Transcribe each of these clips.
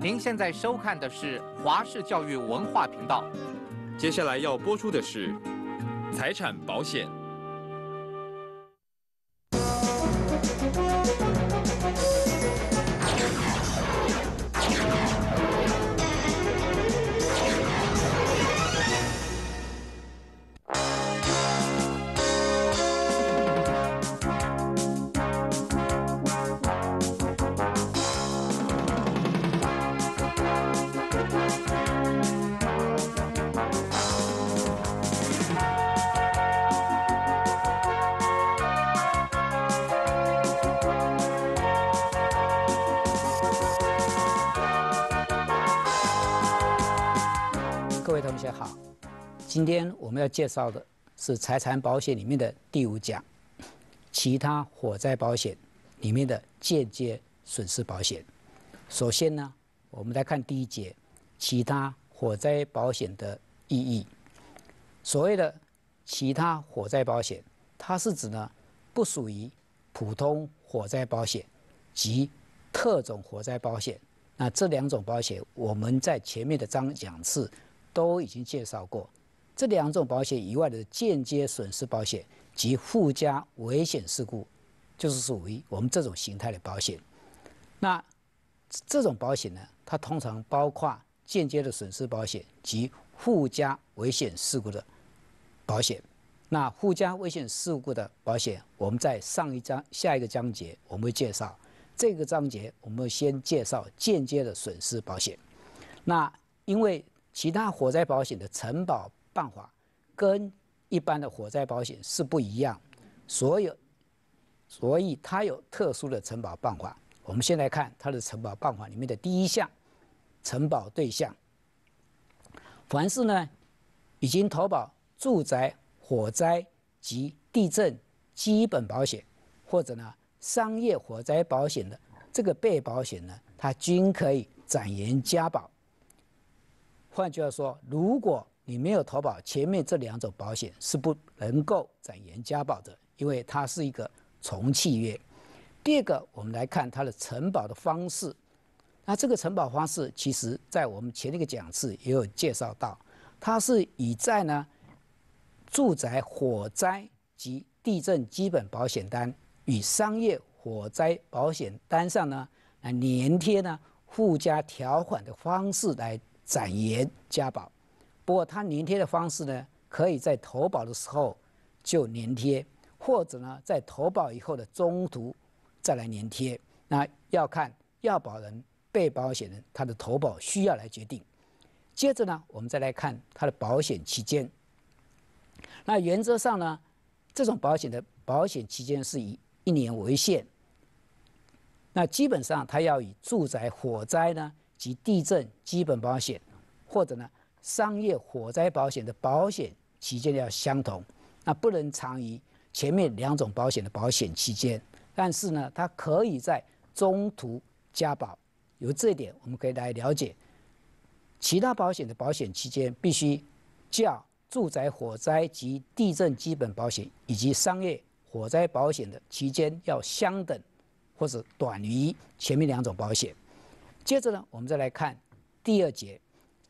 您现在收看的是华视教育文化频道，接下来要播出的是财产保险。今天我们要介绍的是财产保险里面的第五讲，其他火灾保险里面的间接损失保险。首先呢，我们来看第一节，其他火灾保险的意义。所谓的其他火灾保险，它是指呢不属于普通火灾保险及特种火灾保险。那这两种保险，我们在前面的章讲次都已经介绍过。这两种保险以外的间接损失保险及附加危险事故，就是属于我们这种形态的保险。那这种保险呢，它通常包括间接的损失保险及附加危险事故的保险。那附加危险事故的保险，我们在上一章下一个章节我们会介绍。这个章节我们先介绍间接的损失保险。那因为其他火灾保险的承保。办法跟一般的火灾保险是不一样，所有，所以它有特殊的承保办法。我们先来看它的承保办法里面的第一项承保对象，凡是呢已经投保住宅火灾及地震基本保险或者呢商业火灾保险的这个被保险呢，它均可以展延加保。换句话说，如果你没有投保，前面这两种保险是不能够展延加保的，因为它是一个重契约。第二个，我们来看它的承保的方式。那这个承保方式，其实在我们前一个讲次也有介绍到，它是以在呢住宅火灾及地震基本保险单与商业火灾保险单上呢，啊粘贴呢附加条款的方式来展延加保。不过，它粘贴的方式呢，可以在投保的时候就粘贴，或者呢，在投保以后的中途再来粘贴。那要看要保人、被保险人他的投保需要来决定。接着呢，我们再来看它的保险期间。那原则上呢，这种保险的保险期间是以一年为限。那基本上，它要以住宅火灾呢及地震基本保险，或者呢。商业火灾保险的保险期间要相同，那不能长于前面两种保险的保险期间，但是呢，它可以在中途加保。由这一点，我们可以来了解，其他保险的保险期间必须较住宅火灾及地震基本保险以及商业火灾保险的期间要相等，或者短于前面两种保险。接着呢，我们再来看第二节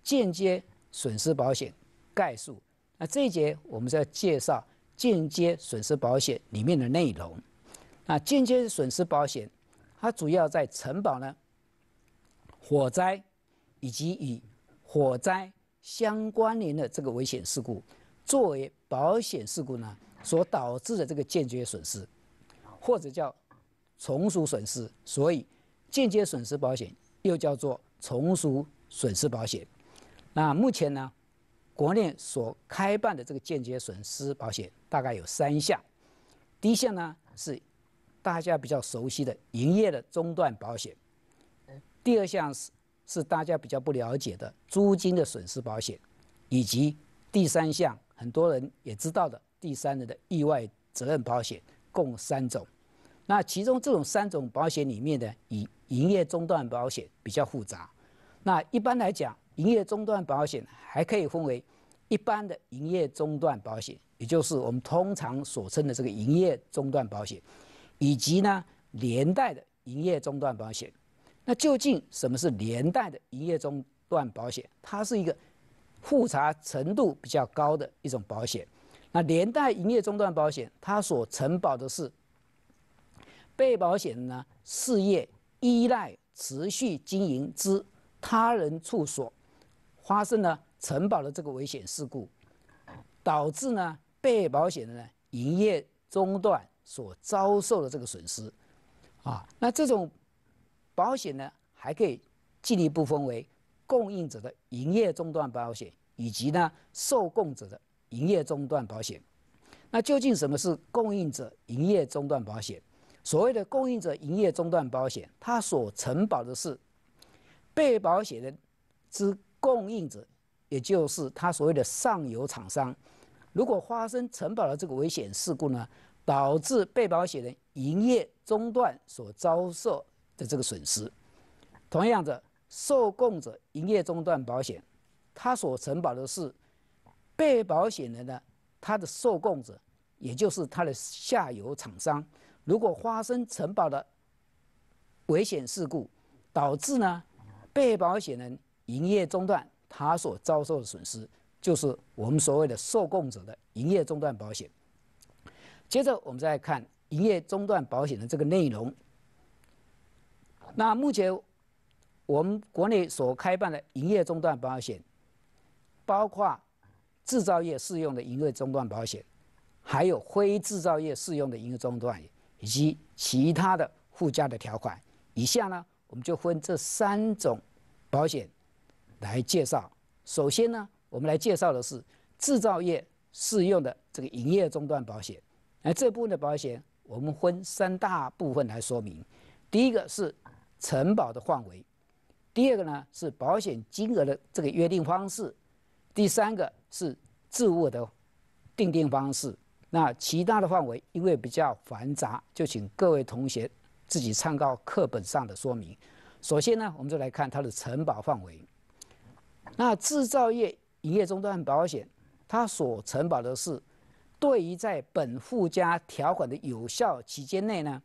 间接。损失保险概述。那这一节我们要介绍间接损失保险里面的内容。啊，间接损失保险，它主要在承保呢火灾以及与火灾相关联的这个危险事故作为保险事故呢所导致的这个间接损失，或者叫从属损失。所以，间接损失保险又叫做从属损失保险。那目前呢，国内所开办的这个间接损失保险大概有三项，第一项呢是大家比较熟悉的营业的中断保险，第二项是是大家比较不了解的租金的损失保险，以及第三项很多人也知道的第三人的意外责任保险，共三种。那其中这种三种保险里面呢，以营业中断保险比较复杂。那一般来讲，营业中断保险还可以分为一般的营业中断保险，也就是我们通常所称的这个营业中断保险，以及呢连带的营业中断保险。那究竟什么是连带的营业中断保险？它是一个复查程度比较高的一种保险。那连带营业中断保险，它所承保的是被保险人呢事业依赖持续经营之他人处所。发生了承保的这个危险事故，导致呢被保险的呢营业中断所遭受的这个损失，啊，那这种保险呢还可以进一步分为供应者的营业中断保险以及呢受供者的营业中断保险。那究竟什么是供应者营业中断保险？所谓的供应者营业中断保险，它所承保的是被保险人之。供应者，也就是他所谓的上游厂商，如果发生承保的这个危险事故呢，导致被保险人营业中断所遭受的这个损失。同样的，受供者营业中断保险，他所承保的是被保险人呢，他的受供者，也就是他的下游厂商，如果发生承保的危险事故，导致呢，被保险人。营业中断，他所遭受的损失就是我们所谓的受供者的营业中断保险。接着，我们再看营业中断保险的这个内容。那目前我们国内所开办的营业中断保险，包括制造业适用的营业中断保险，还有非制造业适用的营业中断，以及其他的附加的条款。以下呢，我们就分这三种保险。来介绍，首先呢，我们来介绍的是制造业适用的这个营业中断保险。那这部分的保险我们分三大部分来说明。第一个是承保的范围，第二个呢是保险金额的这个约定方式，第三个是自物的定定方式。那其他的范围因为比较繁杂，就请各位同学自己参考课本上的说明。首先呢，我们就来看它的承保范围。那制造业营业中断保险，它所承保的是，对于在本附加条款的有效期间内呢，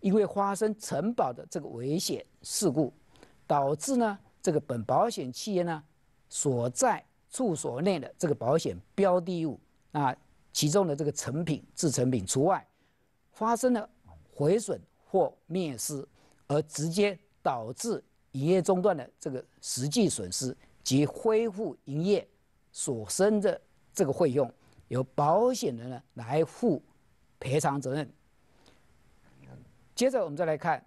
因为发生承保的这个危险事故，导致呢这个本保险企业呢所在住所内的这个保险标的物，啊其中的这个成品、制成品除外，发生了毁损或灭失，而直接导致营业中断的这个实际损失。及恢复营业所生的这个费用，由保险人呢来负赔偿责任。接着我们再来看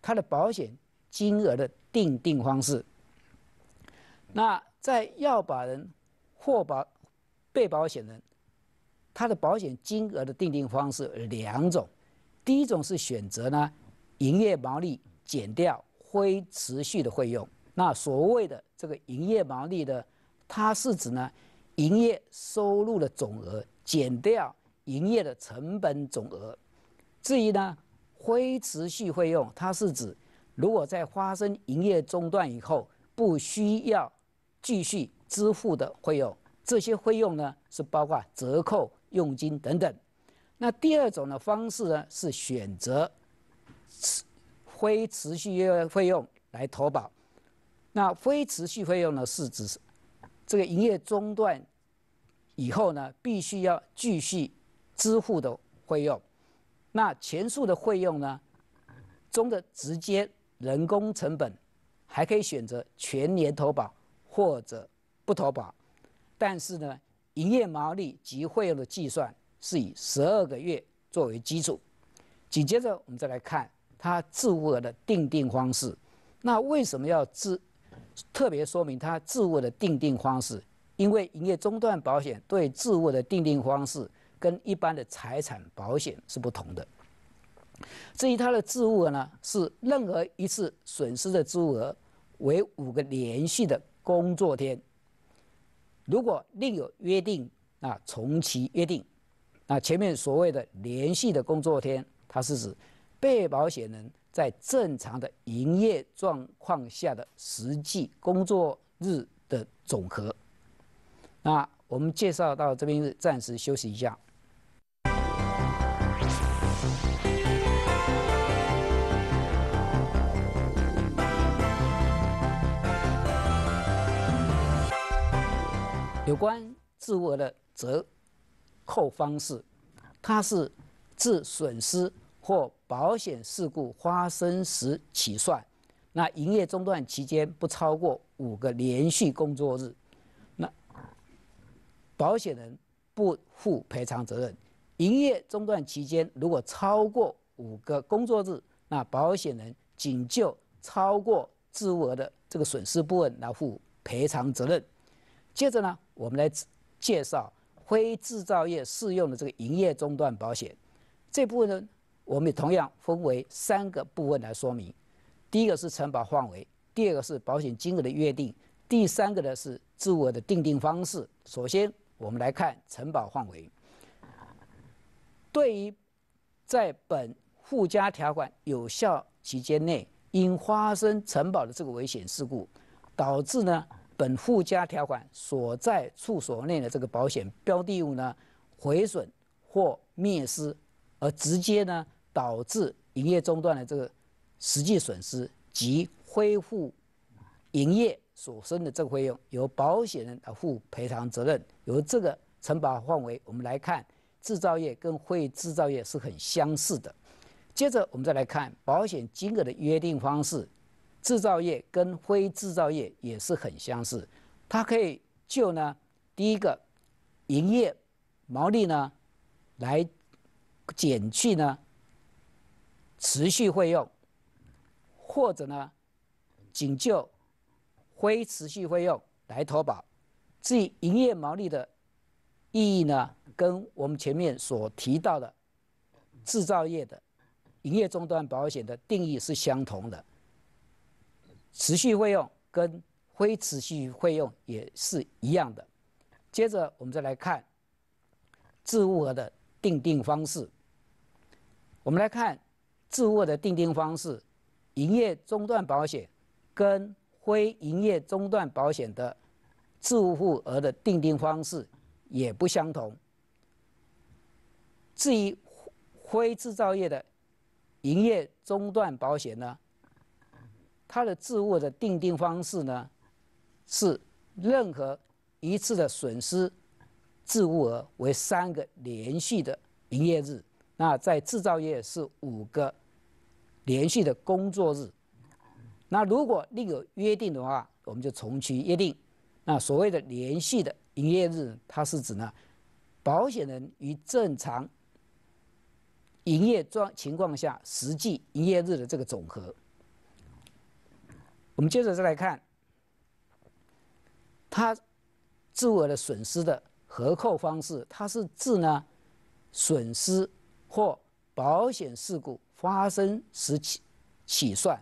它的保险金额的定定方式。那在要保人或保被保险人，他的保险金额的定定方式有两种，第一种是选择呢营业毛利减掉非持续的费用。那所谓的这个营业毛利的，它是指呢，营业收入的总额减掉营业的成本总额。至于呢，非持续费用，它是指如果在发生营业中断以后不需要继续支付的费用，这些费用呢是包括折扣、佣金等等。那第二种的方式呢是选择，非持续费用来投保。那非持续费用呢，是指这个营业中断以后呢，必须要继续支付的费用。那前述的费用呢中的直接人工成本，还可以选择全年投保或者不投保，但是呢，营业毛利及费用的计算是以十二个月作为基础。紧接着我们再来看它自雇额的定定方式。那为什么要自？特别说明，它自我的定定方式，因为营业中断保险对自我的定定方式跟一般的财产保险是不同的。至于它的自我呢，是任何一次损失的自额为五个连续的工作天。如果另有约定啊，重启约定，啊，前面所谓的连续的工作天，它是指被保险人。在正常的营业状况下的实际工作日的总和。那我们介绍到这边，暂时休息一下。有关自我的折扣方式，它是自损失或。保险事故发生时起算，那营业中断期间不超过五个连续工作日，那保险人不负赔偿责任。营业中断期间如果超过五个工作日，那保险人仅就超过自我额的这个损失部分来负赔偿责任。接着呢，我们来介绍非制造业适用的这个营业中断保险这部分呢。我们也同样分为三个部分来说明：第一个是承保范围，第二个是保险金额的约定，第三个呢是自我的定定方式。首先，我们来看承保范围。对于在本附加条款有效期间内，因发生承保的这个危险事故，导致呢本附加条款所在处所内的这个保险标的物呢毁损或灭失。而直接呢导致营业中断的这个实际损失及恢复营业所生的这个费用，由保险人来负赔偿责任。由这个承保范围，我们来看制造业跟非制造业是很相似的。接着我们再来看保险金额的约定方式，制造业跟非制造业也是很相似。它可以就呢第一个营业毛利呢来。减去呢，持续费用，或者呢，仅就非持续费用来投保，即营业毛利的，意义呢，跟我们前面所提到的制造业的营业终端保险的定义是相同的。持续费用跟非持续费用也是一样的。接着我们再来看自物额的。定定方式，我们来看自我的定定方式，营业中断保险跟非营业中断保险的自务额的定定方式也不相同。至于非制造业的营业中断保险呢，它的自我的定定方式呢，是任何一次的损失。自物额为三个连续的营业日，那在制造业是五个连续的工作日。那如果另有约定的话，我们就从其约定。那所谓的连续的营业日，它是指呢，保险人于正常营业状情况下实际营业日的这个总和。我们接着再来看，他自务额的损失的。合扣方式，它是自呢损失或保险事故发生时起起算。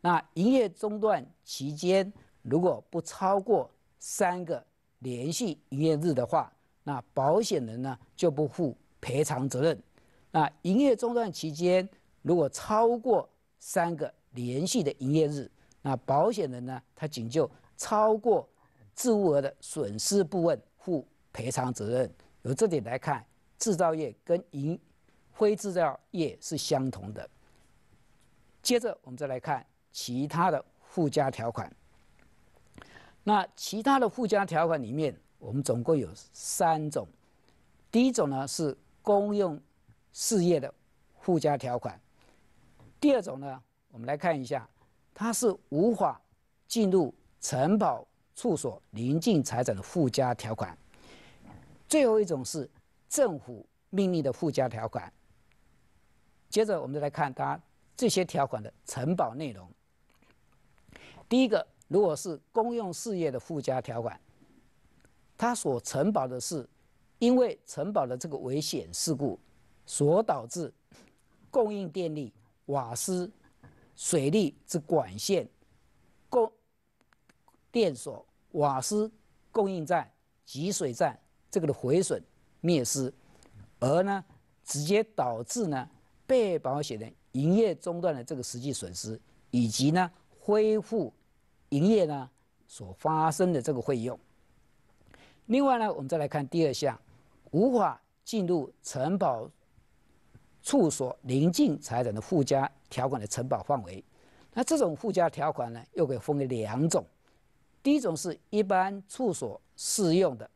那营业中断期间如果不超过三个连续营业日的话，那保险人呢就不负赔偿责任。那营业中断期间如果超过三个连续的营业日，那保险人呢他仅就超过自物额的损失部分负。赔偿责任。由这点来看，制造业跟银、非制造业是相同的。接着，我们再来看其他的附加条款。那其他的附加条款里面，我们总共有三种。第一种呢是公用事业的附加条款。第二种呢，我们来看一下，它是无法进入承保处所临近财产的附加条款。最后一种是政府命令的附加条款。接着，我们再来看它这些条款的承保内容。第一个，如果是公用事业的附加条款，它所承保的是因为承保的这个危险事故所导致供应电力、瓦斯、水利之管线、供电所、瓦斯供应站、集水站。这个的毁损、灭失，而呢，直接导致呢，被保险人营业中断的这个实际损失，以及呢，恢复营业呢，所发生的这个费用。另外呢，我们再来看第二项，无法进入承保处所临近财产的附加条款的承保范围。那这种附加条款呢，又可以分为两种，第一种是一般处所适用的。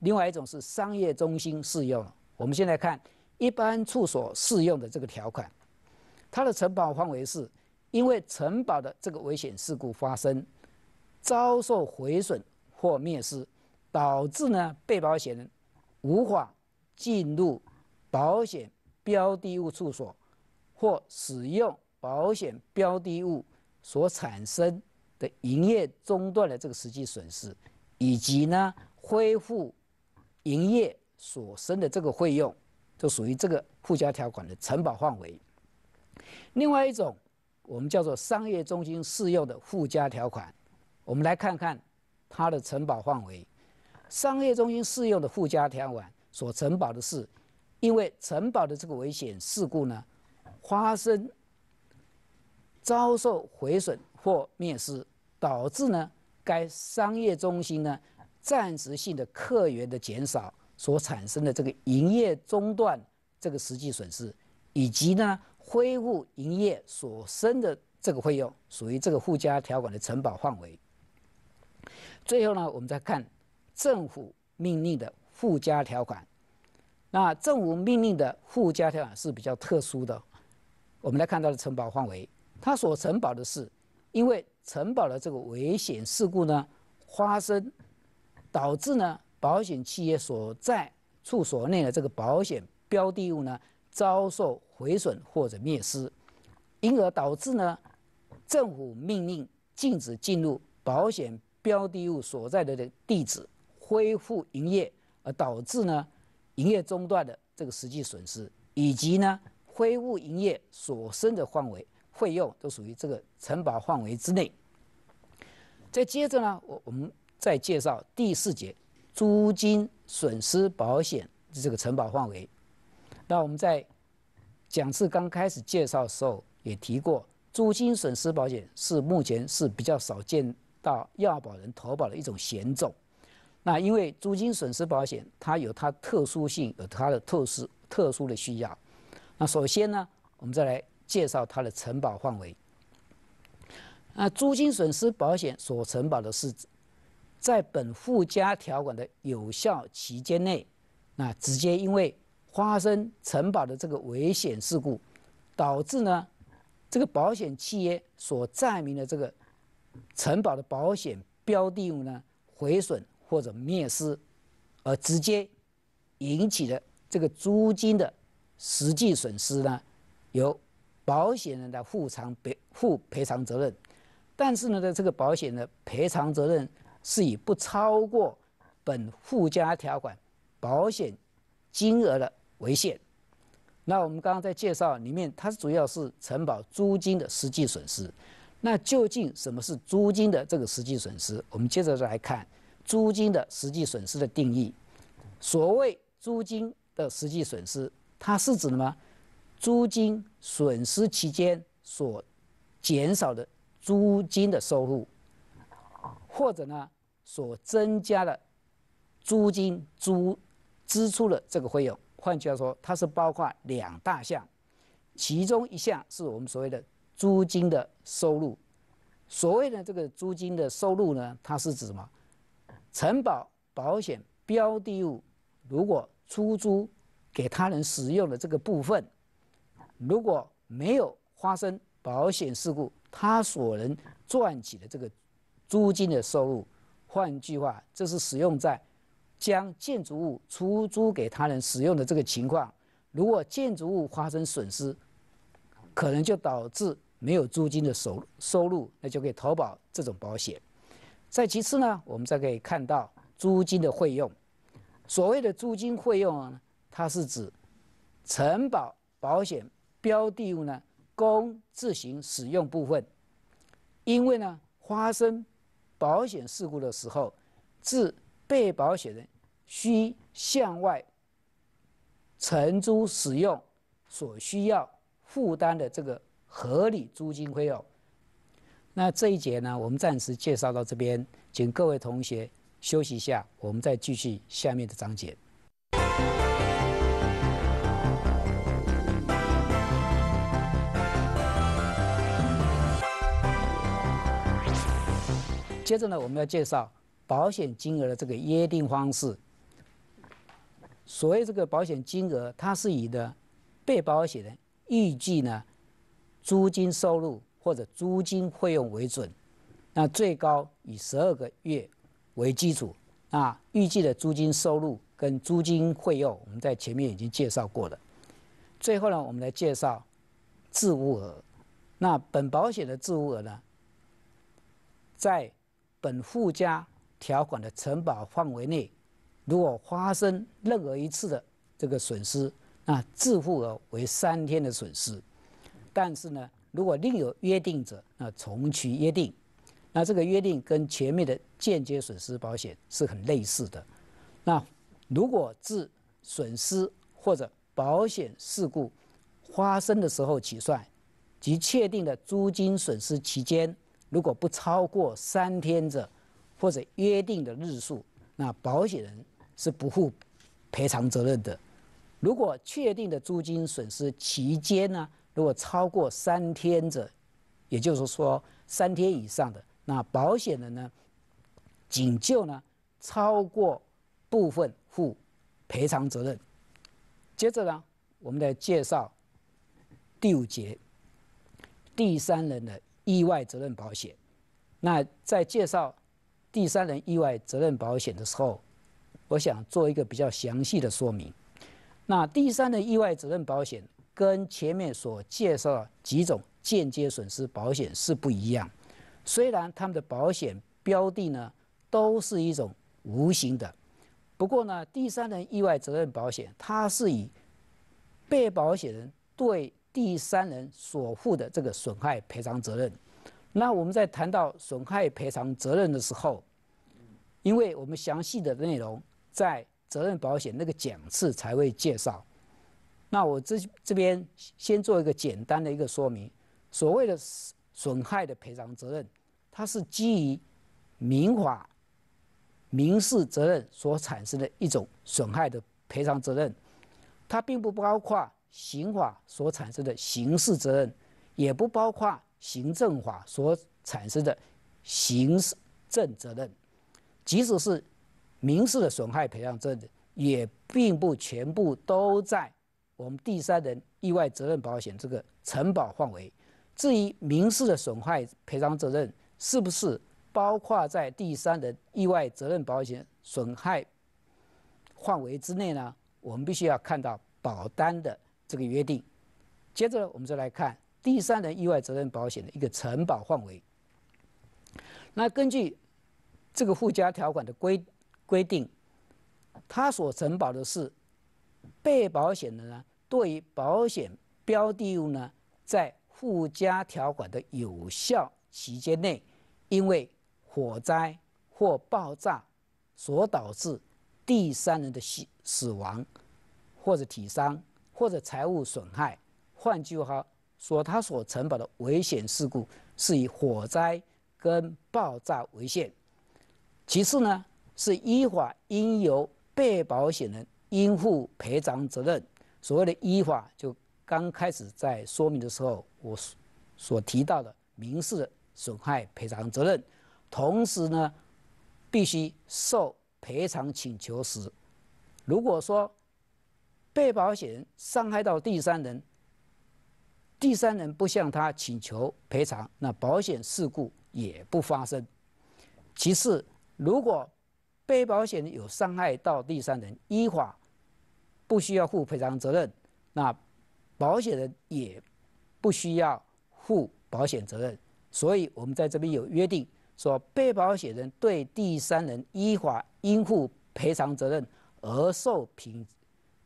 另外一种是商业中心适用了。我们现在看一般处所适用的这个条款，它的承保范围是：因为承保的这个危险事故发生，遭受毁损或灭失，导致呢被保险人无法进入保险标的物处所或使用保险标的物所产生的营业中断的这个实际损失，以及呢恢复。营业所生的这个费用，就属于这个附加条款的承保范围。另外一种，我们叫做商业中心适用的附加条款，我们来看看它的承保范围。商业中心适用的附加条款所承保的是，因为承保的这个危险事故呢，发生遭受毁损或灭失，导致呢该商业中心呢。暂时性的客源的减少所产生的这个营业中断，这个实际损失，以及呢恢复营业所生的这个费用，属于这个附加条款的承保范围。最后呢，我们再看政府命令的附加条款。那政府命令的附加条款是比较特殊的，我们来看它的承保范围，它所承保的是因为承保的这个危险事故呢发生。导致呢，保险企业所在处所内的这个保险标的物呢遭受毁损或者灭失，因而导致呢，政府命令禁止进入保险标的物所在的地址恢复营业，而导致呢营业中断的这个实际损失，以及呢恢复营业所生的范围费用，都属于这个承保范围之内。再接着呢，我我们。再介绍第四节，租金损失保险这个承保范围。那我们在讲次刚开始介绍的时候也提过，租金损失保险是目前是比较少见到要保人投保的一种险种。那因为租金损失保险它有它特殊性，有它的特殊特殊的需要。那首先呢，我们再来介绍它的承保范围。那租金损失保险所承保的是。在本附加条款的有效期间内，那直接因为发生承保的这个危险事故，导致呢，这个保险企业所载明的这个承保的保险标的物呢毁损或者灭失，而直接引起的这个租金的实际损失呢，由保险人来负偿赔负赔偿责任。但是呢，在这个保险的赔偿责任。是以不超过本附加条款保险金额的为限。那我们刚刚在介绍里面，它主要是承保租金的实际损失。那究竟什么是租金的这个实际损失？我们接着来看租金的实际损失的定义。所谓租金的实际损失，它是指什么？租金损失期间所减少的租金的收入。或者呢，所增加的租金租支出的这个费用，换句话说，它是包括两大项，其中一项是我们所谓的租金的收入。所谓的这个租金的收入呢，它是指什么？承保保险标的物如果出租给他人使用的这个部分，如果没有发生保险事故，他所能赚取的这个。租金的收入，换句话，这是使用在将建筑物出租给他人使用的这个情况。如果建筑物发生损失，可能就导致没有租金的收收入，那就可以投保这种保险。再其次呢，我们再可以看到租金的费用。所谓的租金费用呢，它是指承保保险标的物呢，供自行使用部分。因为呢，发生保险事故的时候，致被保险人需向外承租使用所需要负担的这个合理租金费用。那这一节呢，我们暂时介绍到这边，请各位同学休息一下，我们再继续下面的章节。接着呢，我们要介绍保险金额的这个约定方式。所谓这个保险金额，它是以的被保险人预计呢租金收入或者租金费用为准，那最高以十二个月为基础。那预计的租金收入跟租金费用，我们在前面已经介绍过了。最后呢，我们来介绍自付额。那本保险的自付额呢，在本附加条款的承保范围内，如果发生任何一次的这个损失，那自付额为三天的损失。但是呢，如果另有约定者，那从其约定。那这个约定跟前面的间接损失保险是很类似的。那如果自损失或者保险事故发生的时候起算，即确定的租金损失期间。如果不超过三天者，或者约定的日数，那保险人是不负赔偿责任的。如果确定的租金损失期间呢，如果超过三天者，也就是说三天以上的，那保险人呢，仅就呢超过部分负赔偿责任。接着呢，我们来介绍第五节第三人的。意外责任保险，那在介绍第三人意外责任保险的时候，我想做一个比较详细的说明。那第三人意外责任保险跟前面所介绍的几种间接损失保险是不一样，虽然他们的保险标的呢都是一种无形的，不过呢，第三人意外责任保险它是以被保险人对。第三人所负的这个损害赔偿责任，那我们在谈到损害赔偿责任的时候，因为我们详细的内容在责任保险那个讲次才会介绍。那我这这边先做一个简单的一个说明，所谓的损害的赔偿责任，它是基于民法民事责任所产生的一种损害的赔偿责任，它并不包括。刑法所产生的刑事责任，也不包括行政法所产生的行政责任。即使是民事的损害赔偿责任，也并不全部都在我们第三人意外责任保险这个承保范围。至于民事的损害赔偿责任是不是包括在第三人意外责任保险损害范围之内呢？我们必须要看到保单的。这个约定，接着我们再来看第三人意外责任保险的一个承保范围。那根据这个附加条款的规规定，它所承保的是被保险的呢，对于保险标的物呢，在附加条款的有效期间内，因为火灾或爆炸所导致第三人的死死亡或者体伤。或者财务损害，换句话说，他所承保的危险事故是以火灾跟爆炸为限。其次呢，是依法应由被保险人应负赔偿责任。所谓的依法，就刚开始在说明的时候我所提到的民事损害赔偿责任。同时呢，必须受赔偿请求时，如果说。被保险人伤害到第三人，第三人不向他请求赔偿，那保险事故也不发生。其次，如果被保险人有伤害到第三人，依法不需要负赔偿责任，那保险人也不需要负保险责任。所以，我们在这边有约定，说被保险人对第三人依法应负赔偿责任而受平。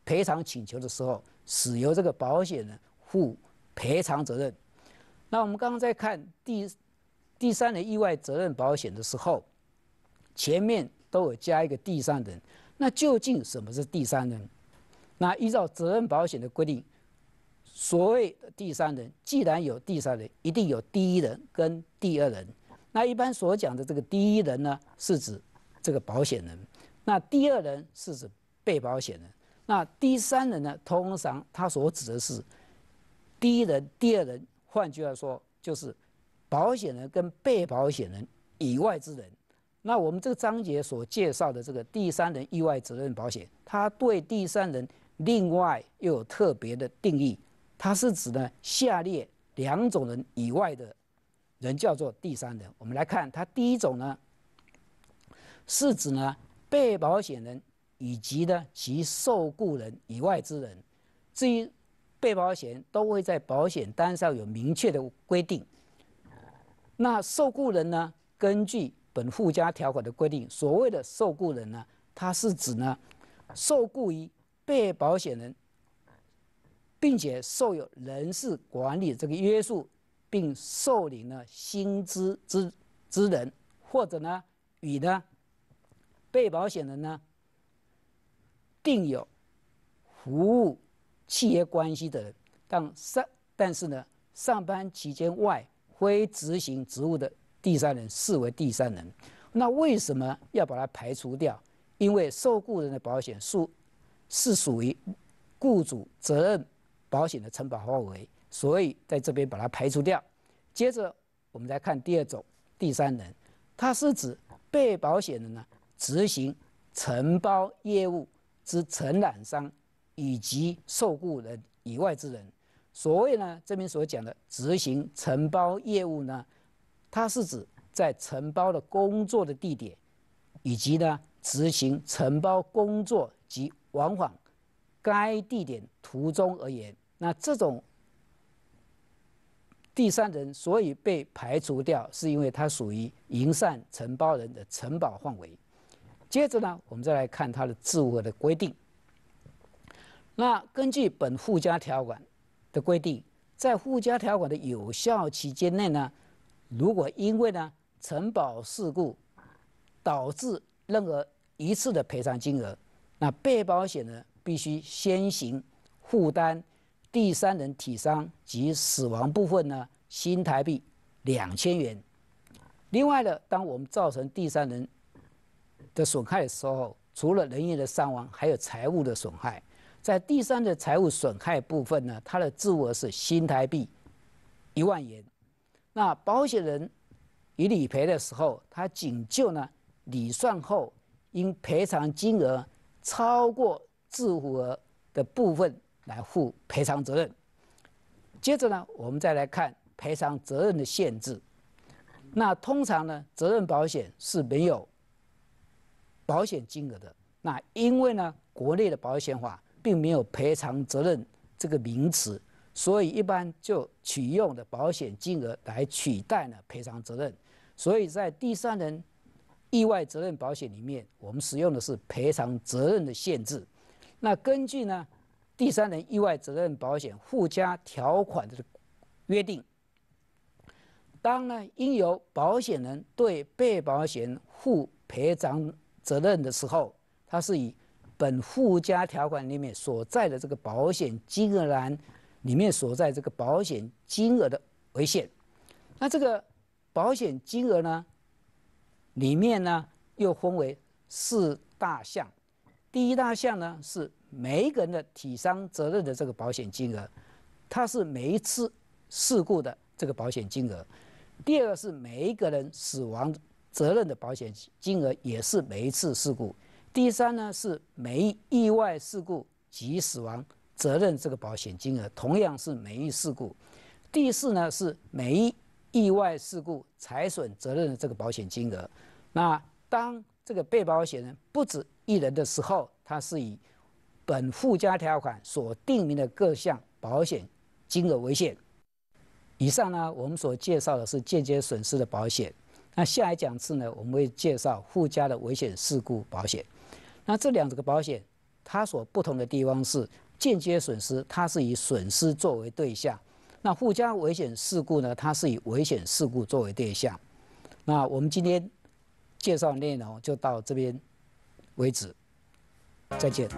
赔偿请求的时候，是由这个保险人负赔偿责任。那我们刚刚在看第第三人意外责任保险的时候，前面都有加一个第三人。那究竟什么是第三人？那依照责任保险的规定，所谓的第三人，既然有第三人，一定有第一人跟第二人。那一般所讲的这个第一人呢，是指这个保险人。那第二人是指被保险人。那第三人呢？通常他所指的是第一人、第二人，换句话说，就是保险人跟被保险人以外之人。那我们这个章节所介绍的这个第三人意外责任保险，他对第三人另外又有特别的定义。它是指呢下列两种人以外的人叫做第三人。我们来看，它第一种呢是指呢被保险人。以及呢，其受雇人以外之人，至于被保险都会在保险单上有明确的规定。那受雇人呢，根据本附加条款的规定，所谓的受雇人呢，他是指呢，受雇于被保险人，并且受有人事管理这个约束，并受领了薪资之之人，或者呢，与呢被保险人呢。定有服务企业关系的人，但上但是呢，上班期间外非执行职务的第三人视为第三人。那为什么要把它排除掉？因为受雇人的保险属是属于雇主责任保险的承保范围，所以在这边把它排除掉。接着我们来看第二种第三人，它是指被保险人呢执行承包业务。之承揽商以及受雇人以外之人，所谓呢，这边所讲的执行承包业务呢，它是指在承包的工作的地点，以及呢执行承包工作及往返该地点途中而言。那这种第三人所以被排除掉，是因为它属于营善承包人的承包范围。接着呢，我们再来看它的自我的规定。那根据本附加条款的规定，在附加条款的有效期间内呢，如果因为呢承保事故导致任何一次的赔偿金额，那被保险人必须先行负担第三人体伤及死亡部分呢新台币两千元。另外呢，当我们造成第三人，的损害的时候，除了人员的伤亡，还有财物的损害。在第三的财物损害部分呢，它的自额是新台币一万元。那保险人已理赔的时候，他仅就呢理算后应赔偿金额超过自付额的部分来负赔偿责任。接着呢，我们再来看赔偿责任的限制。那通常呢，责任保险是没有。保险金额的那，因为呢，国内的保险法并没有赔偿责任这个名词，所以一般就取用的保险金额来取代呢赔偿责任。所以在第三人意外责任保险里面，我们使用的是赔偿责任的限制。那根据呢第三人意外责任保险附加条款的约定，当呢应由保险人对被保险人负赔偿。责任的时候，它是以本附加条款里面所在的这个保险金额，栏里面所在这个保险金额的为限。那这个保险金额呢，里面呢又分为四大项。第一大项呢是每一个人的体伤责任的这个保险金额，它是每一次事故的这个保险金额。第二个是每一个人死亡。责任的保险金额也是每一次事故。第三呢是每意外事故及死亡责任这个保险金额同样是每一事故。第四呢是每一意外事故财损责任的这个保险金额。那当这个被保险人不止一人的时候，它是以本附加条款所定明的各项保险金额为限。以上呢我们所介绍的是间接损失的保险。那下一讲次呢，我们会介绍附加的危险事故保险。那这两个保险，它所不同的地方是间接损失，它是以损失作为对象；那附加危险事故呢，它是以危险事故作为对象。那我们今天介绍内容就到这边为止，再见。